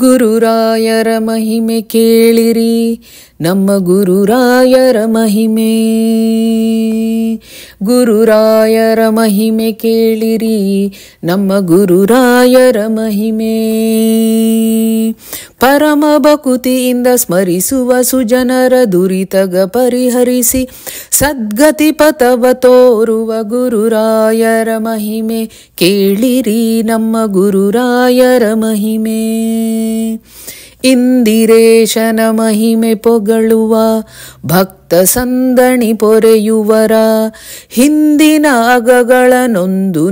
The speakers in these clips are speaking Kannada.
ಗುರುರಾಯರ ಮಹಿಮೆ ಕೇಳಿರಿ ನಮ್ಮ ಗುರುರಾಯರ ಮಹಿಮೆ ಗುರುರಾಯರ ಮಹಿಮೆ ಕೇಳಿರಿ ನಮ್ಮ ಗುರುರಾಯರ ಮಹಿಮೆ ಪರಮ ಭಕುತಿಯಿಂದ ಸ್ಮರಿಸುವ ಸುಜನರ ದುರಿತಗ ಪರಿಹರಿಸಿ ಸದ್ಗತಿ ಪಥವ ತೋರುವ ಗುರುರಾಯರ ಮಹಿಮೆ ಕೇಳಿರಿ ನಮ್ಮ ಗುರುರಾಯರ ಮಹಿಮೆ ಇಂದಿರೇಶನ ಮಹಿಮೆ ಪೊಗಳುವ ಭಕ್ತ ಸಂದಣಿ ಪೊರೆಯುವರ ಹಿಂದಿನ ಅಗಗಳ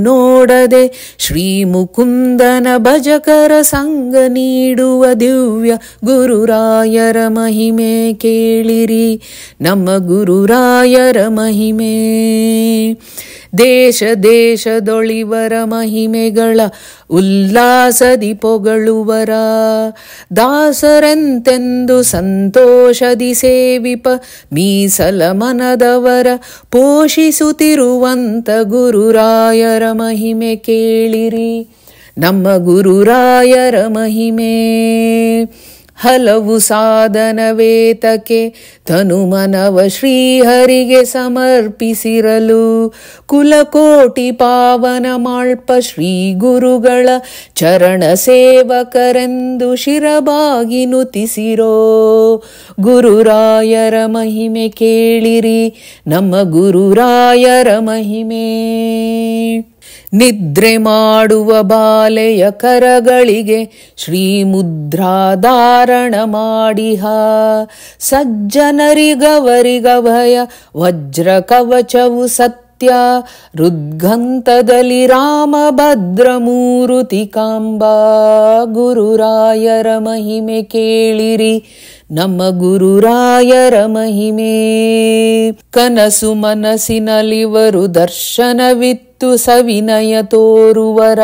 ನೋಡದೆ ಶ್ರೀ ಮುಕುಂದನ ಭಜಕರ ಸಂಗ ನೀಡುವ ದಿವ್ಯ ಗುರುರಾಯರ ಮಹಿಮೆ ಕೇಳಿರಿ ನಮ್ಮ ಗುರುರಾಯರ ಮಹಿಮೆ ದೇಶ ದೇಶದೊಳಿವರ ಮಹಿಮೆಗಳ ಉಲ್ಲಾಸದಿ ಪೊಗಳುವರ ದಾಸರೆಂತೆಂದು ಸಂತೋಷದಿ ಸೇವಿಪ ಮೀಸಲ ಮನದವರ ಪೋಷಿಸುತ್ತಿರುವಂತ ಗುರುರಾಯರ ಮಹಿಮೆ ಕೇಳಿರಿ ನಮ್ಮ ಗುರುರಾಯರ ಮಹಿಮೆ ಹಲವು ಸಾಧನ ವೇತಕೆ ತನುಮನವ ಶ್ರೀಹರಿಗೆ ಸಮರ್ಪಿಸಿರಲು ಕುಲಕೋಟಿ ಪಾವನ ಮಾಳ್ಪ ಶ್ರೀ ಗುರುಗಳ ಚರಣ ಸೇವಕರೆಂದು ಶಿರಬಾಗಿ ನುತಿಸಿರೋ ಗುರುರಾಯರ ಮಹಿಮೆ ಕೇಳಿರಿ ನಮ್ಮ ಗುರುರಾಯರ ಮಹಿಮೆ ನಿದ್ರೆ ಮಾಡುವ ಬಾಲೆಯ ಕರಗಳಿಗೆ ಶ್ರೀಮುದ್ರಾಧಾರಣ ಮಾಡಿಹ ಸಜ್ಜನರಿಗವರಿಗಭಯ ವಜ್ರ ಕವಚವು ಸತ್ಯ ಹೃದ್ಗಂತದಲ್ಲಿ ರಾಮಭದ್ರ ಮೂರುತಿ ಕಾಂಬ ಗುರುರಾಯರ ಮಹಿಮೆ ಕೇಳಿರಿ ನಮ್ಮ ಗುರುರಾಯರ ಮಹಿಮೆ ಕನಸು ಮನಸ್ಸಿನಲಿವರು ದರ್ಶನವಿತ್ತು ಸವಿನಯ ತೋರುವರ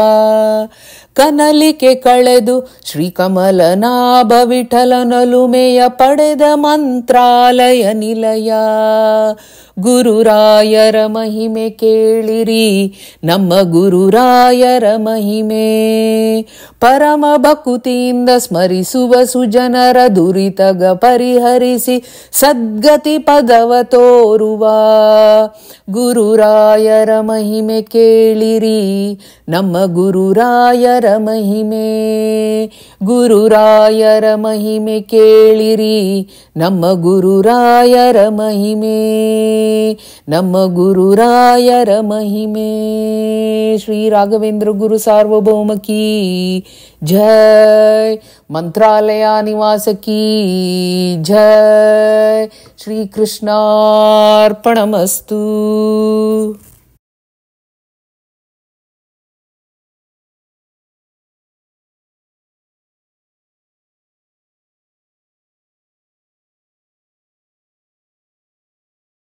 ಕನಲಿಕೆ ಕಳೆದು ಶ್ರೀಕಮಲನಾಭ ವಿಠಲನಲುಮೆಯ ಪಡೆದ ಮಂತ್ರಾಲಯ ನಿಲಯ ಗುರುರಾಯರ ಮಹಿಮೆ ಕೇಳಿರಿ ನಮ್ಮ ಗುರುರಾಯರ ಮಹಿಮೆ ಪರಮ ಭಕುತಿಯಿಂದ ಸ್ಮರಿಸುವ ಸುಜನರ ದುರಿತ ಗ ಪರಿಹರಿಸಿ ಸದ್ಗತಿ ಪದವ ತೋರುವ ಗುರುರಾಯರ ಮಹಿಮೆ ಕೇಳಿರಿ ನಮ್ಮ ಗುರುರಾಯರ ಮಹಿಮೆ ಗುರುರಾಯರ ಮಹಿಮೆ ಕೇಳಿರಿ ನಮ್ಮ ಗುರುರಾಯರ ಮಹಿಮೆ ನಮ್ಮ ಗುರುರಾಯರ ಮಹಿಮೆ श्री गुरु श्रीराघवेन्द्रगुरुसार्वभौमकी जन्त्रालयानिवासकी ज श्रीकृष्णार्पणमस्तु